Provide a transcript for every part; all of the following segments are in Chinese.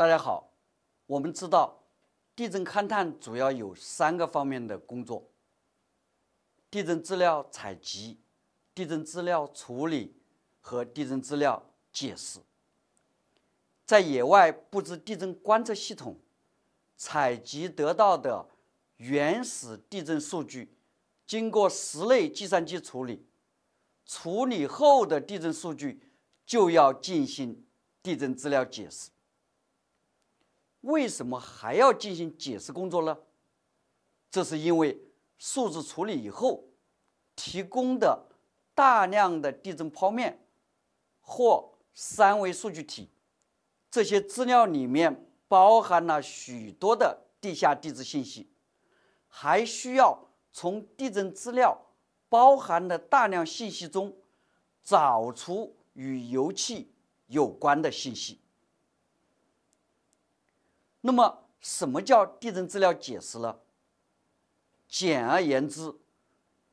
大家好，我们知道，地震勘探主要有三个方面的工作：地震资料采集、地震资料处理和地震资料解释。在野外布置地震观测系统，采集得到的原始地震数据，经过室内计算机处理，处理后的地震数据就要进行地震资料解释。为什么还要进行解释工作呢？这是因为数字处理以后提供的大量的地震剖面或三维数据体，这些资料里面包含了许多的地下地质信息，还需要从地震资料包含的大量信息中找出与油气有关的信息。那么，什么叫地震资料解释呢？简而言之，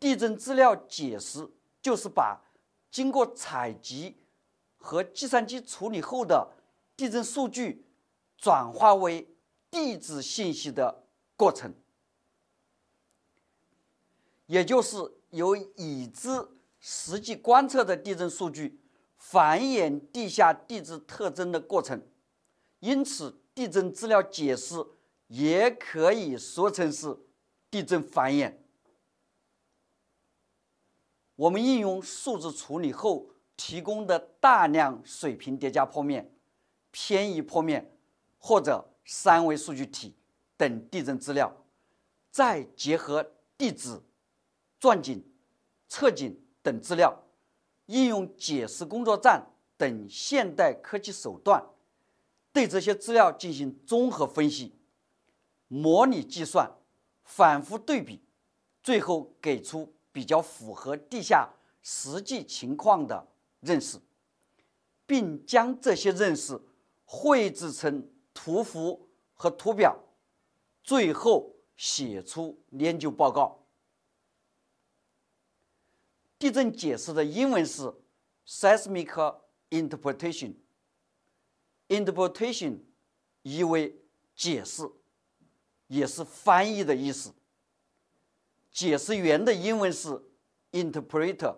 地震资料解释就是把经过采集和计算机处理后的地震数据转化为地质信息的过程，也就是由已知实际观测的地震数据繁衍地下地质特征的过程。因此，地震资料解释也可以说成是地震反衍。我们应用数字处理后提供的大量水平叠加剖面、偏移剖面或者三维数据体等地震资料，再结合地质、钻井、测井等资料，应用解释工作站等现代科技手段。对这些资料进行综合分析、模拟计算、反复对比，最后给出比较符合地下实际情况的认识，并将这些认识绘制成图幅和图表，最后写出研究报告。地震解释的英文是 seismic interpretation。interpretation 意为解释，也是翻译的意思。解释员的英文是 interpreter。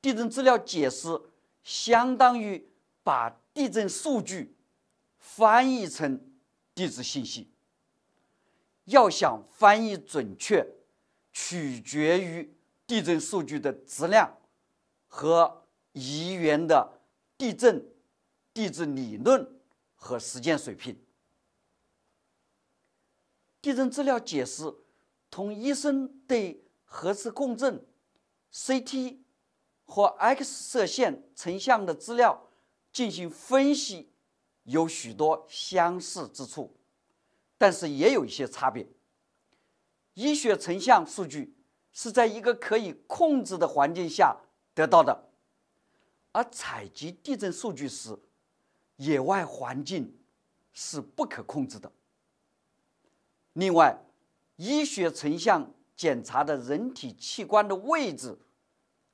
地震资料解释相当于把地震数据翻译成地质信息。要想翻译准确，取决于地震数据的质量和译源的地震。地质理论和实践水平，地震资料解释同医生对核磁共振、CT 或 X 射线成像的资料进行分析有许多相似之处，但是也有一些差别。医学成像数据是在一个可以控制的环境下得到的，而采集地震数据时，野外环境是不可控制的。另外，医学成像检查的人体器官的位置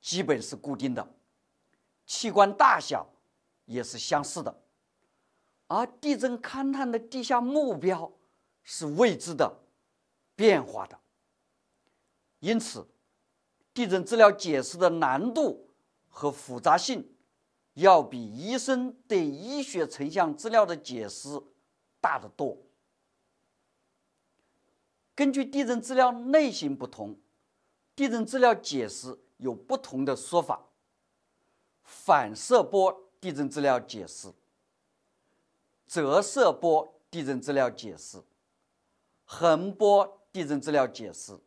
基本是固定的，器官大小也是相似的，而地震勘探的地下目标是未知的、变化的，因此地震资料解释的难度和复杂性。要比医生对医学成像资料的解释大得多。根据地震资料类型不同，地震资料解释有不同的说法。反射波地震资料解释、折射波地震资料解释、横波地震资料解释、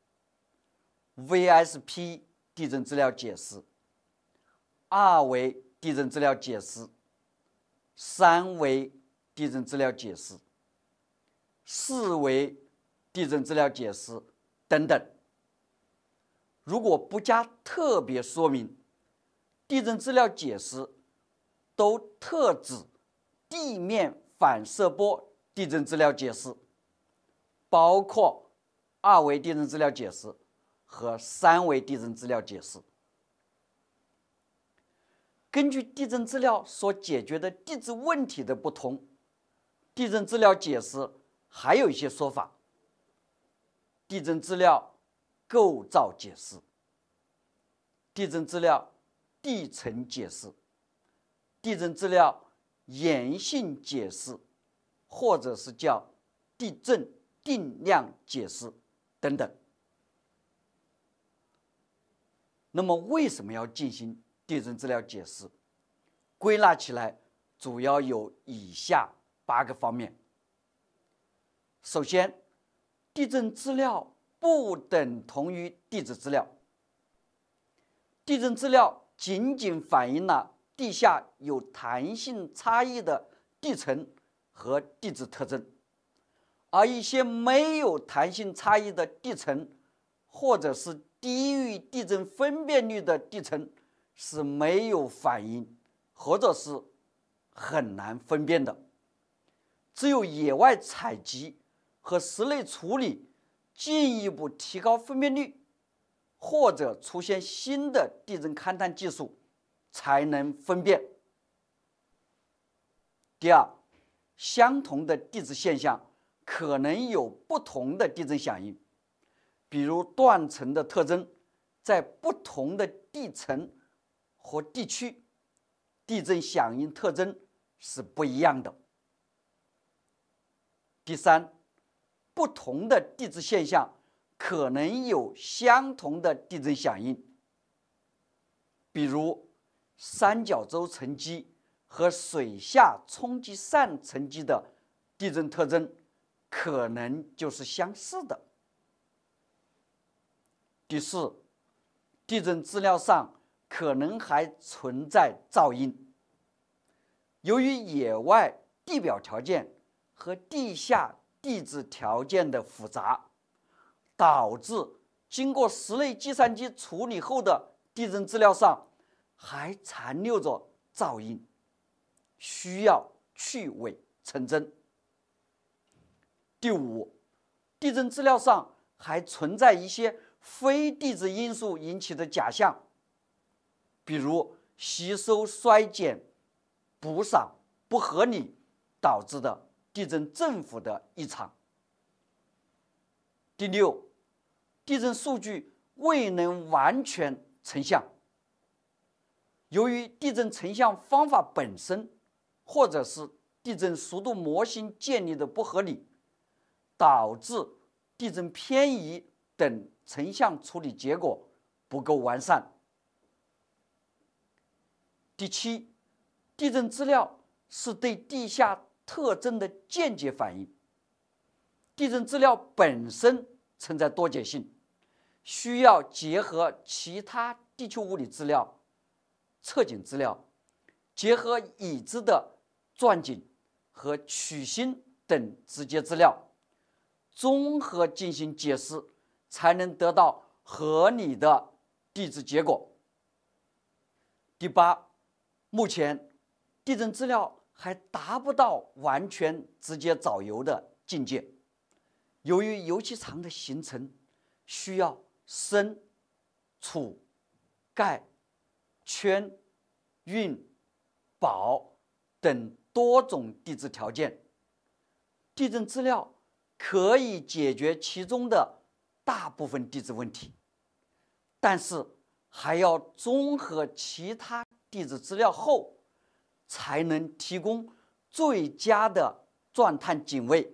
VSP 地震资料解释、二维。地震资料解释、三维地震资料解释、四维地震资料解释等等。如果不加特别说明，地震资料解释都特指地面反射波地震资料解释，包括二维地震资料解释和三维地震资料解释。根据地震资料所解决的地质问题的不同，地震资料解释还有一些说法：地震资料构造解释、地震资料地层解释、地震资料岩性解释，或者是叫地震定量解释等等。那么为什么要进行？地震资料解释，归纳起来主要有以下八个方面。首先，地震资料不等同于地质资料。地震资料仅仅反映了地下有弹性差异的地层和地质特征，而一些没有弹性差异的地层，或者是低于地震分辨率的地层。是没有反应，或者是很难分辨的。只有野外采集和室内处理进一步提高分辨率，或者出现新的地震勘探技术，才能分辨。第二，相同的地质现象可能有不同的地震响应，比如断层的特征在不同的地层。和地区地震响应特征是不一样的。第三，不同的地质现象可能有相同的地震响应，比如三角洲沉积和水下冲积扇沉积的地震特征可能就是相似的。第四，地震资料上。可能还存在噪音，由于野外地表条件和地下地质条件的复杂，导致经过室内计算机处理后的地震资料上还残留着噪音，需要去伪成真。第五，地震资料上还存在一些非地质因素引起的假象。比如吸收衰减补偿不合理导致的地震振幅的异常。第六，地震数据未能完全成像，由于地震成像方法本身，或者是地震速度模型建立的不合理，导致地震偏移等成像处理结果不够完善。第七，地震资料是对地下特征的间接反映。地震资料本身存在多解性，需要结合其他地球物理资料、测井资料，结合已知的钻井和取芯等直接资料，综合进行解释，才能得到合理的地质结果。第八。目前，地震资料还达不到完全直接找油的境界。由于油气藏的形成需要深、储、盖、圈、运、保等多种地质条件，地震资料可以解决其中的大部分地质问题，但是还要综合其他。地质资料后，才能提供最佳的钻探警卫，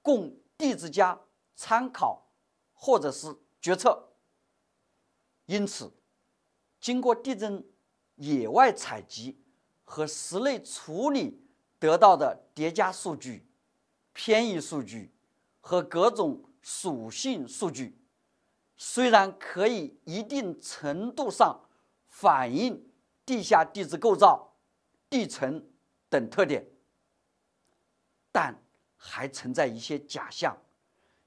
供地质家参考或者是决策。因此，经过地震野外采集和室内处理得到的叠加数据、偏移数据和各种属性数据，虽然可以一定程度上反映。地下地质构造、地层等特点，但还存在一些假象，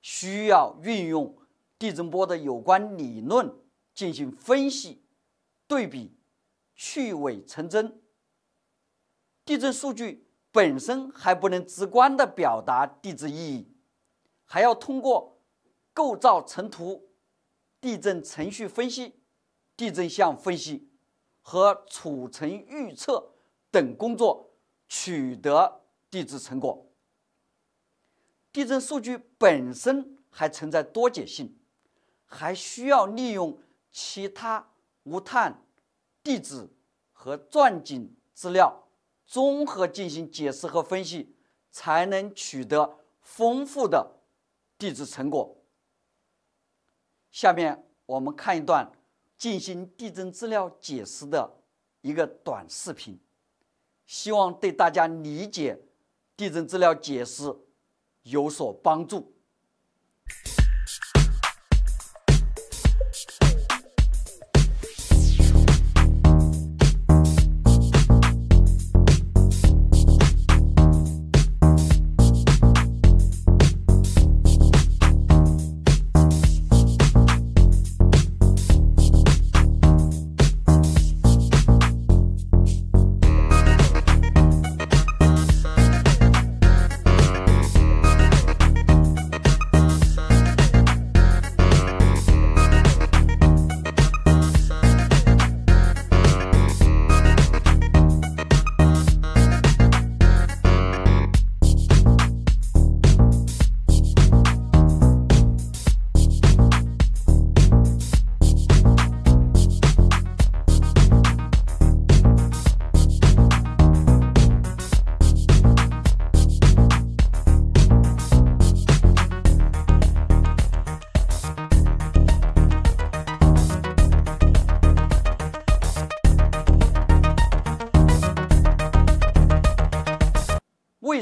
需要运用地震波的有关理论进行分析对比，去伪存真。地震数据本身还不能直观的表达地质意义，还要通过构造层图、地震程序分析、地震相分析。和储存预测等工作取得地质成果。地震数据本身还存在多解性，还需要利用其他无碳地质和钻井资料综合进行解释和分析，才能取得丰富的地质成果。下面我们看一段。进行地震资料解释的一个短视频，希望对大家理解地震资料解释有所帮助。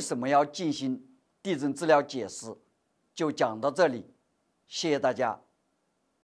为什么要进行地震治疗？解释就讲到这里，谢谢大家。